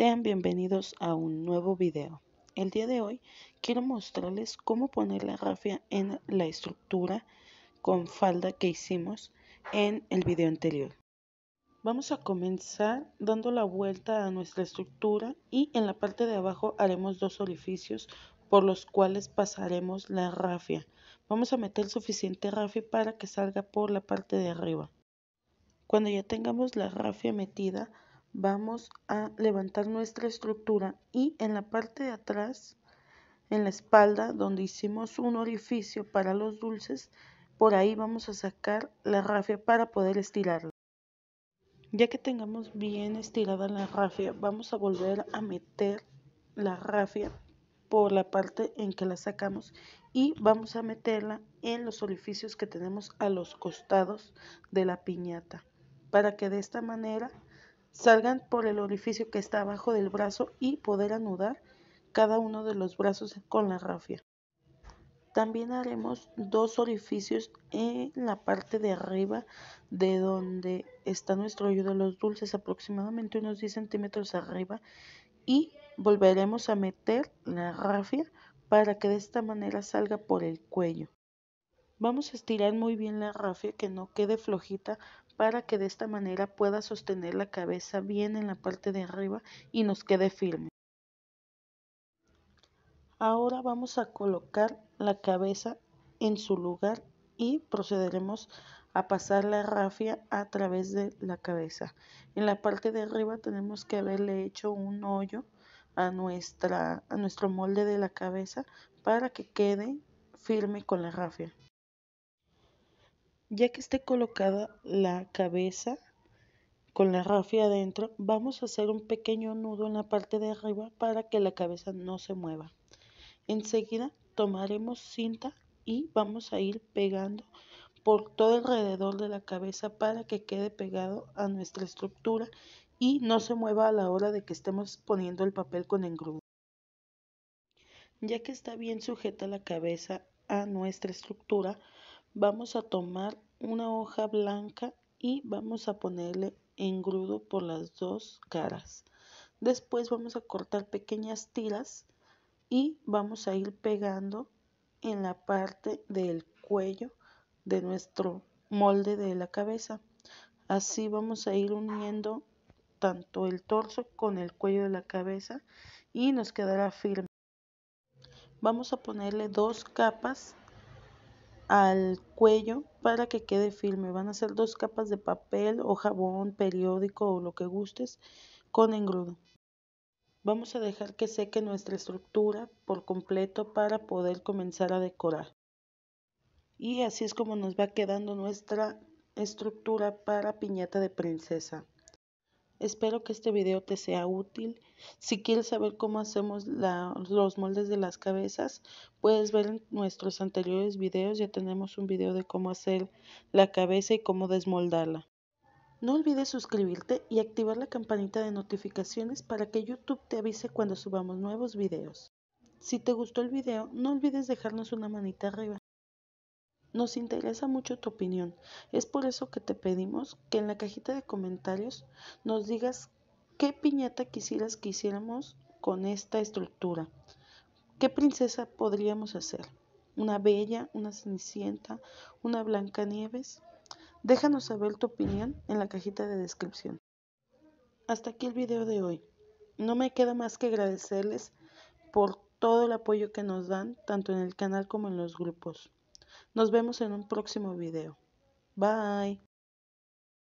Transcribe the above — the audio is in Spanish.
Sean bienvenidos a un nuevo video. El día de hoy quiero mostrarles cómo poner la rafia en la estructura con falda que hicimos en el video anterior. Vamos a comenzar dando la vuelta a nuestra estructura y en la parte de abajo haremos dos orificios por los cuales pasaremos la rafia. Vamos a meter suficiente rafia para que salga por la parte de arriba. Cuando ya tengamos la rafia metida, vamos a levantar nuestra estructura y en la parte de atrás, en la espalda, donde hicimos un orificio para los dulces, por ahí vamos a sacar la rafia para poder estirarla. Ya que tengamos bien estirada la rafia, vamos a volver a meter la rafia por la parte en que la sacamos y vamos a meterla en los orificios que tenemos a los costados de la piñata para que de esta manera salgan por el orificio que está abajo del brazo y poder anudar cada uno de los brazos con la rafia. También haremos dos orificios en la parte de arriba de donde está nuestro hoyo de los dulces, aproximadamente unos 10 centímetros arriba. Y volveremos a meter la rafia para que de esta manera salga por el cuello. Vamos a estirar muy bien la rafia que no quede flojita para que de esta manera pueda sostener la cabeza bien en la parte de arriba y nos quede firme. Ahora vamos a colocar la cabeza en su lugar y procederemos a pasar la rafia a través de la cabeza. En la parte de arriba tenemos que haberle hecho un hoyo a, nuestra, a nuestro molde de la cabeza para que quede firme con la rafia. Ya que esté colocada la cabeza con la rafia adentro, vamos a hacer un pequeño nudo en la parte de arriba para que la cabeza no se mueva. Enseguida tomaremos cinta y vamos a ir pegando por todo alrededor de la cabeza para que quede pegado a nuestra estructura y no se mueva a la hora de que estemos poniendo el papel con engrudo. Ya que está bien sujeta la cabeza a nuestra estructura, Vamos a tomar una hoja blanca y vamos a ponerle engrudo por las dos caras. Después vamos a cortar pequeñas tiras y vamos a ir pegando en la parte del cuello de nuestro molde de la cabeza. Así vamos a ir uniendo tanto el torso con el cuello de la cabeza y nos quedará firme. Vamos a ponerle dos capas al cuello para que quede firme. Van a ser dos capas de papel o jabón, periódico o lo que gustes con engrudo. Vamos a dejar que seque nuestra estructura por completo para poder comenzar a decorar. Y así es como nos va quedando nuestra estructura para piñata de princesa. Espero que este video te sea útil. Si quieres saber cómo hacemos los moldes de las cabezas, puedes ver en nuestros anteriores videos. Ya tenemos un video de cómo hacer la cabeza y cómo desmoldarla. No olvides suscribirte y activar la campanita de notificaciones para que YouTube te avise cuando subamos nuevos videos. Si te gustó el video, no olvides dejarnos una manita arriba. Nos interesa mucho tu opinión. Es por eso que te pedimos que en la cajita de comentarios nos digas qué piñata quisieras que hiciéramos con esta estructura. ¿Qué princesa podríamos hacer? ¿Una bella? ¿Una cenicienta? ¿Una blanca nieves, Déjanos saber tu opinión en la cajita de descripción. Hasta aquí el video de hoy. No me queda más que agradecerles por todo el apoyo que nos dan, tanto en el canal como en los grupos. Nos vemos en un próximo video. Bye.